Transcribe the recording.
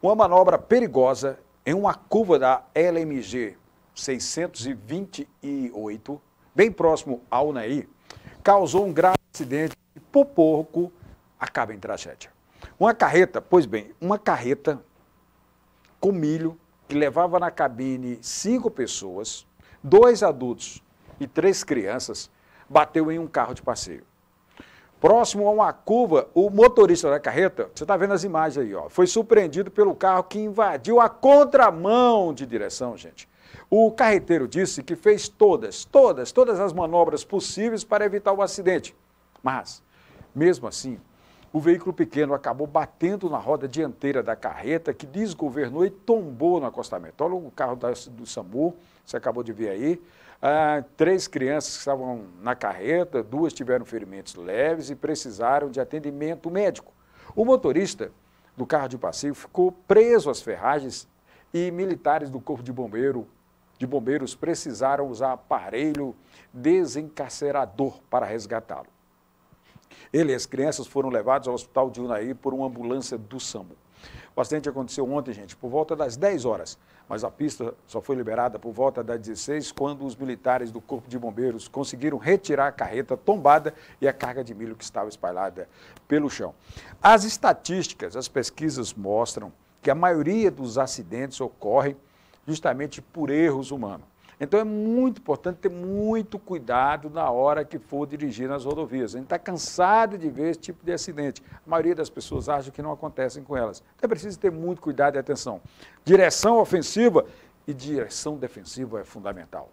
Uma manobra perigosa em uma curva da LMG 628, bem próximo ao Naí, causou um grave acidente e, por pouco, acaba em tragédia. Uma carreta, pois bem, uma carreta com milho que levava na cabine cinco pessoas, dois adultos e três crianças, bateu em um carro de passeio. Próximo a uma curva, o motorista da carreta, você está vendo as imagens aí, ó, foi surpreendido pelo carro que invadiu a contramão de direção, gente. O carreteiro disse que fez todas, todas, todas as manobras possíveis para evitar o acidente. Mas, mesmo assim, o veículo pequeno acabou batendo na roda dianteira da carreta, que desgovernou e tombou no acostamento. Olha o carro da, do SAMU, você acabou de ver aí. Ah, três crianças que estavam na carreta, duas tiveram ferimentos leves e precisaram de atendimento médico. O motorista do carro de passeio ficou preso às ferragens e militares do Corpo de, bombeiro, de Bombeiros precisaram usar aparelho desencarcerador para resgatá-lo. Ele e as crianças foram levados ao hospital de Unai por uma ambulância do SAMU. O acidente aconteceu ontem, gente, por volta das 10 horas, mas a pista só foi liberada por volta das 16, quando os militares do Corpo de Bombeiros conseguiram retirar a carreta tombada e a carga de milho que estava espalhada pelo chão. As estatísticas, as pesquisas mostram que a maioria dos acidentes ocorrem justamente por erros humanos. Então é muito importante ter muito cuidado na hora que for dirigir nas rodovias. A gente está cansado de ver esse tipo de acidente. A maioria das pessoas acha que não acontecem com elas. Então é preciso ter muito cuidado e atenção. Direção ofensiva e direção defensiva é fundamental.